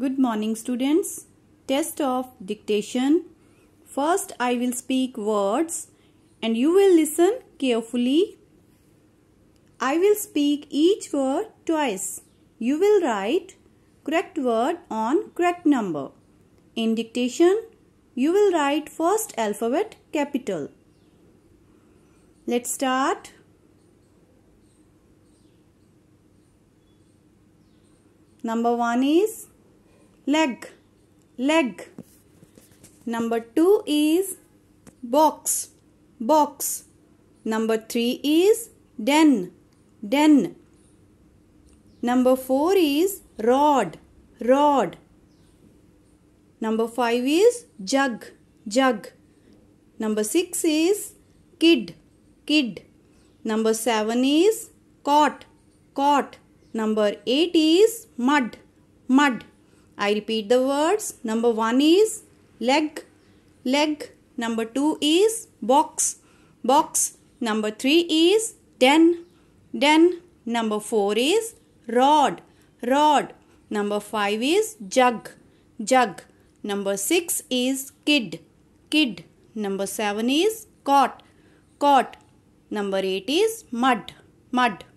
Good morning students. Test of dictation. First I will speak words and you will listen carefully. I will speak each word twice. You will write correct word on correct number. In dictation, you will write first alphabet capital. Let's start. Number 1 is leg leg number 2 is box box number 3 is den den number 4 is rod rod number 5 is jug jug number 6 is kid kid number 7 is cot cot number 8 is mud mud I repeat the words. Number 1 is leg, leg. Number 2 is box, box. Number 3 is den, den. Number 4 is rod, rod. Number 5 is jug, jug. Number 6 is kid, kid. Number 7 is cot, cot. Number 8 is mud, mud.